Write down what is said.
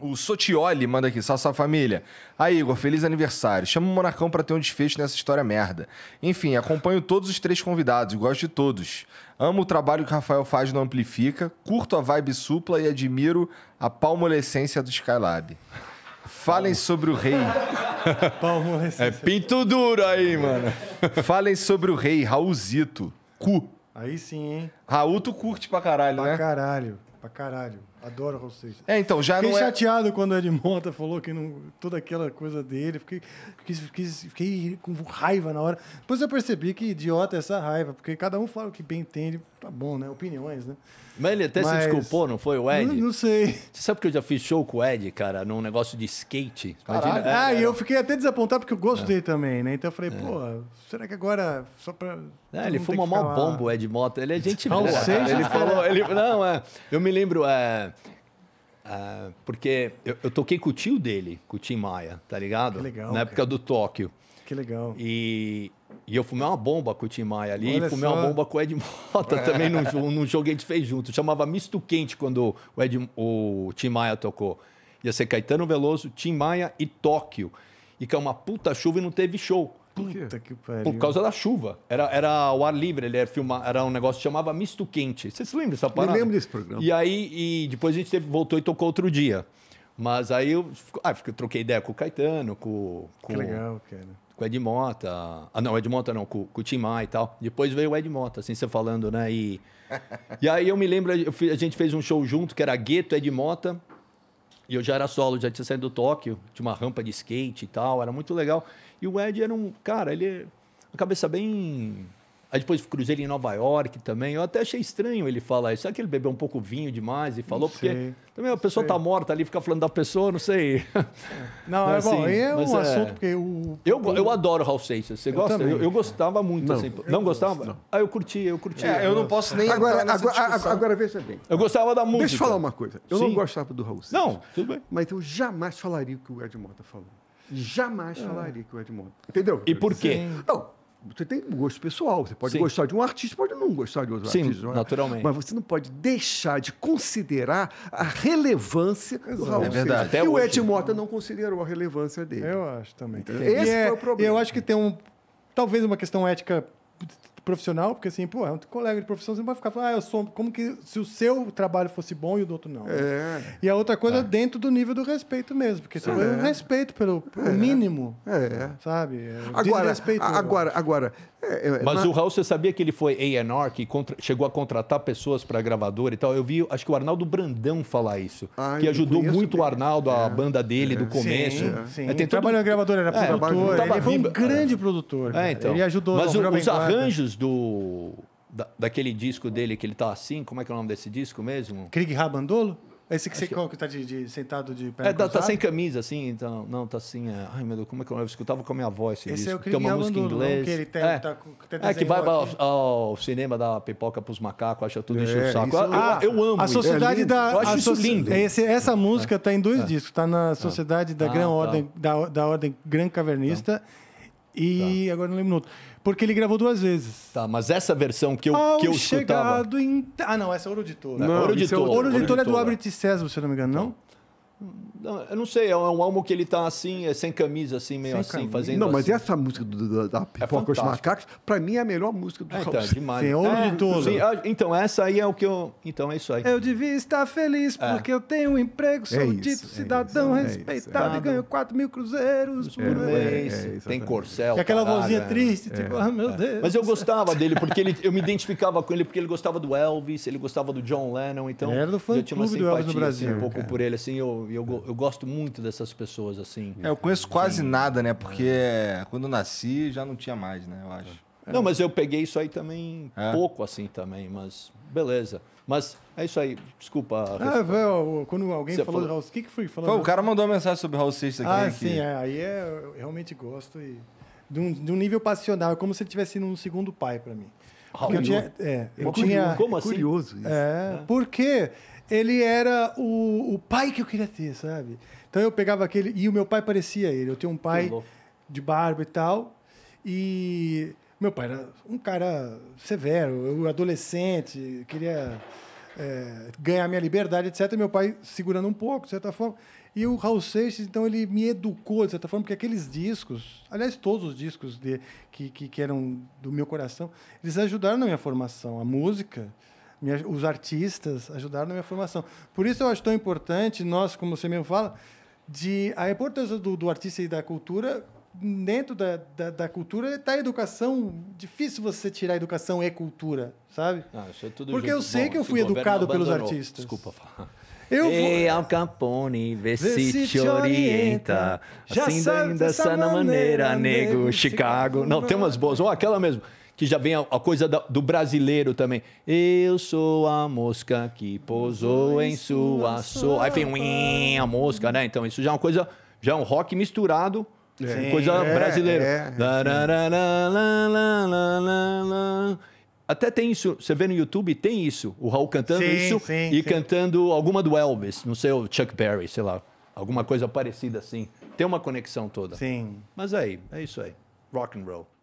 O Sotioli manda aqui, salve, sua família. Aí, Igor, feliz aniversário. Chama o Monarcão para ter um desfecho nessa história merda. Enfim, acompanho todos os três convidados, gosto de todos. Amo o trabalho que o Rafael faz no Amplifica, curto a vibe supla e admiro a palmolescência do Skylab. Falem sobre o rei. É pinto duro aí, mano. Falem sobre o rei, Raulzito. Cu. Aí sim, hein? Raul, tu curte pra caralho, pra né? Pra caralho, pra caralho. Adoro Raul Seixas. É, então, já fiquei não é... chateado quando o Ed Mota falou que não, toda aquela coisa dele. Fiquei, fiquei, fiquei, com raiva na hora. Depois eu percebi que idiota é essa raiva, porque cada um fala o que bem entende. Tá bom, né? Opiniões, né? Mas ele até Mas... se desculpou, não foi o Ed? Não, não, sei. Você sabe que eu já fiz show com o Ed, cara, num negócio de skate? Imagina, é, ah, e eu é. fiquei até desapontado porque eu gosto é. dele também, né? Então eu falei, é. pô, será que agora só pra. É, ele fuma mal bombo, o Ed Mota. Ele é gente boa. Ele falou, ele, não, é. Eu me lembro. É, Uh, porque eu, eu, toquei com o tio dele, com o Tim Maia, tá ligado? Que legal. Na época cara. do Tóquio. Que legal. E, e eu fumei uma bomba com o Tim Maia ali Olha e fumei só. uma bomba com o Ed Mota também num, num jogo que a gente fez junto. Chamava Misto Quente quando o, Ed, o Tim Maia tocou. Ia ser Caetano Veloso, Tim Maia e Tóquio. E que é uma puta chuva e não teve show. Puta que pariu. Por causa da chuva. Era, era o ar livre, ele era, filmar, era um negócio que chamava Misto Quente. Você se lembra dessa parada? Me lembro desse programa. E aí, e depois a gente voltou e tocou outro dia. Mas aí eu, ah, eu troquei ideia com o Caetano, com, com, que legal, cara. com o Ed Mota. Ah, não, Ed Mota não, com, com o Tim Maia e tal. Depois veio o Ed Mota, assim, você falando, né? E, e aí eu me lembro, a gente fez um show junto que era Gueto, Ed Mota, e eu já era solo, já tinha saído do Tóquio, tinha uma rampa de skate e tal, era muito legal. E o Ed era um. Cara, ele. Uma cabeça bem Aí depois ele em Nova York também. Eu até achei estranho ele falar isso. Será que ele bebeu um pouco vinho demais e falou? Porque também a pessoa está morta ali, fica falando da pessoa, não sei. É. Não, é, assim, bom, é um é. assunto, é... porque o. Eu, eu adoro Raul Seixas. Você eu gosta? Eu, eu, gostava muito, não, assim. Não gostava? Gosto, não. Ah, eu curti, eu curti. É, eu não posso nem. Agora, agora, agora, agora, veja bem. Eu gostava da música. Deixa eu falar uma coisa. Eu Sim. não gostava do Raul Seixas. Não, tudo bem. Mas eu jamais falaria o que o Ed Mota falou. Jamais é. falaria o que o Ed Mota. Entendeu? E por quê? Não. Você tem gosto pessoal. Você pode Sim. gostar de um artista, pode não gostar de outro Sim, artista. Sim, é? naturalmente. Mas você não pode deixar de considerar a relevância do Raul É verdade. Até e o Ed Mota não considerou a relevância dele. Eu acho também. esse é, foi é o problema. Eu acho que tem um... Talvez uma questão ética profissional, porque assim, pô, é um colega de profissão, você não vai ficar falando, ah, eu sou. Como que se o seu trabalho fosse bom e o do outro não? Né? É. E a outra coisa é. é. dentro do nível do respeito mesmo, porque você é, é. respeito pelo, é. mínimo. É. Sabe? É agora, agora, agora. Mas na... o Raul, você sabia que ele foi A&R, que contra... chegou a contratar pessoas para gravador e tal? Eu vi, acho que o Arnaldo Brandão falar isso, ah, que ajudou muito bem. o Arnaldo, a banda dele, do começo. Sim, sim. Ele tem todo... Trabalhou em gravadora, era produtor, ele foi um grande produtor. É, então. Ele ajudou. Mas os arranjos do da, daquele disco dele que ele tá assim, como é que é o nome desse disco mesmo? Krieg Rabandolo? É esse que Acho você que... Qual, que tá de, de, sentado de pé. É, tá, tá cruzada? tá sem camisa, assim, então, não, tá assim, é... ai meu Deus, como é que é eu, eu escutava com a minha voz esse, esse disco, é o Krieg que é uma música inglesa. Que ele tem, é, tá, tem é que vai ao, ao, cinema dar pipoca pros macacos, acha tudo é, encher o saco. Isso, ah, eu, é eu amo. A Sociedade é da... Eu acho so... isso lindo. Esse, essa música é. tá em dois discos, tá na Sociedade da, ah, Gran tá. Ordem, da, da Ordem Gran Cavernista tá. e, agora não lembro o outro. Porque ele gravou duas vezes. Tá, mas essa versão que eu, que eu escutava... Em... Ah, não, essa é Ouro de Touro. É Ouro de Ouro de é do de César, se eu não me engano, não? Tá. Eu não sei, é, é um álbum que ele tá assim, é sem camisa, assim, meio sem assim, camisa. fazendo. Não, mas assim. essa música do, do, da é Pipoca é os Macacos, pra mim é a melhor música do ah, então, é, então, demais. Sem é, de tudo. Sim, ah, então, essa aí é o que eu. Então é isso aí. Eu devia estar feliz porque eu tenho um emprego, sou é título, cidadão é respeitado e ganho 4 mil cruzeiros por mês. Tem corcel. E aquela vozinha triste, tipo, ah, meu Deus. Mas eu gostava dele, porque ele, eu me identificava com ele, porque ele gostava do Elvis, ele gostava do John Lennon, então. Ele era do fã eu tinha uma simpatia, do assim, no Brasil. um pouco por ele, assim, eu eu, eu, gosto muito dessas pessoas, assim. É, eu conheço quase Sim. nada, né? Porque quando nasci já não tinha mais, né? Eu acho. É. Não, mas eu peguei isso aí também, é? pouco assim também, mas beleza. Mas é isso aí, desculpa. Ah, velho, quando alguém falou, falou... de Raul, o que, que foi? Falando... o cara mandou uma mensagem sobre Raul Seixas aqui. Ah, sim, é, aí é, eu realmente gosto. E, de, um, de um nível passional, é como se ele tivesse sido um segundo pai para mim. Raul, eu tinha, é, eu Como tinha, assim? curioso isso. É, né? Porque ele era o, o pai que eu queria ter, sabe? Então eu pegava aquele. E o meu pai parecia ele. Eu tenho um pai de barba e tal. E meu pai era um cara severo, eu adolescente, queria é, ganhar minha liberdade, etc. Meu pai segurando um pouco, de certa forma. E o Raul Seixas, então, ele me educou, de certa forma, porque aqueles discos, aliás, todos os discos de, que, que, que eram do meu coração, eles ajudaram na minha formação. A música, os artistas ajudaram na minha formação. Por isso eu acho tão importante, nós, como você mesmo fala, de a importância do, do artista e da cultura dentro da, da, da cultura está a educação. Difícil você tirar educação e cultura, sabe? Ah, é Porque eu sei bom, que eu fui educado pelos artistas. Desculpa falar. Eu Ei, vou... Al Capone, vê se te orienta. Já assim, sabe, dessa maneira, maneira, nego, Chicago. Não, tem umas boas. Ou aquela mesmo que já vem a, a coisa da, do brasileiro também. Eu sou a mosca que pousou em sua sopa. Aí vem a mosca, né? Então isso já é uma coisa, já é um rock misturado Sim, é. coisa é, brasileira. É, é. Até tem isso, você vê no YouTube, tem isso. O Raul cantando sim, isso sim, e cantando alguma do Elvis, não sei, o Chuck Berry, sei lá. Alguma coisa parecida assim. Tem uma conexão toda. Sim. Mas é aí, é isso aí. Rock and roll.